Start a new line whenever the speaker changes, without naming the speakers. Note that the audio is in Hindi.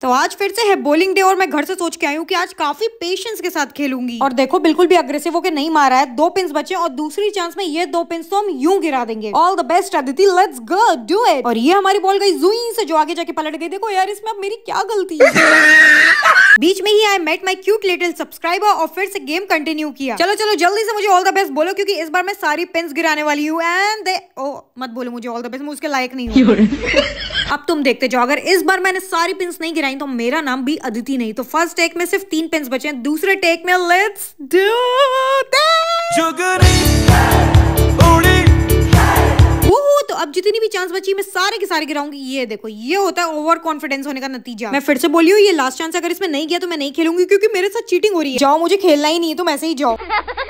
तो आज फिर से है बॉलिंग डे और मैं घर से सोच के आई हूँ कि आज काफी पेशेंस के साथ खेलूंगी और देखो बिल्कुल भी अग्रेसिव होकर नहीं मारा है दो पिंस बचे और दूसरी चांस में ये दो पिंस तो हम यूं गिरा देंगे all the best Aditi let's go do it और ये हमारी बॉल गई जुई से जो आगे जाके पलट गई देखो यार इसमें अब मेरी क्या गलती है बीच में ही I met my cute little subscriber और फिर से गेम कंटिन्यू किया चलो चलो जल्दी से मुझे ऑल द बेस्ट बोलो क्योंकि इस बार मैं सारी पिंस गिराने वाली हूँ एंड दे ओ मत बोलो मुझे ऑल द बेस्ट मैं उसके लायक नहीं हूँ अब तुम देखते जाओ अगर इस बार मैंने सारी पिंस नहीं गिराई तो मेरा नाम भी अदिति नहीं तो फर्स्ट टेक में सिर्फ तीन पिंस बचे हैं दूसरे टेक में लेट्स डू तो अब जितनी भी चांस बची मैं सारे के सारे गिराऊंगी ये देखो ये होता है ओवर कॉन्फिडेंस होने का नतीजा मैं फिर से बोली हूँ ये लास्ट चांस अगर इसमें नहीं गया तो मैं नहीं खेलूंगी क्योंकि मेरे साथ चीटिंग हो रही है जाओ मुझे खेलना ही नहीं है तो ऐसे ही
जाओ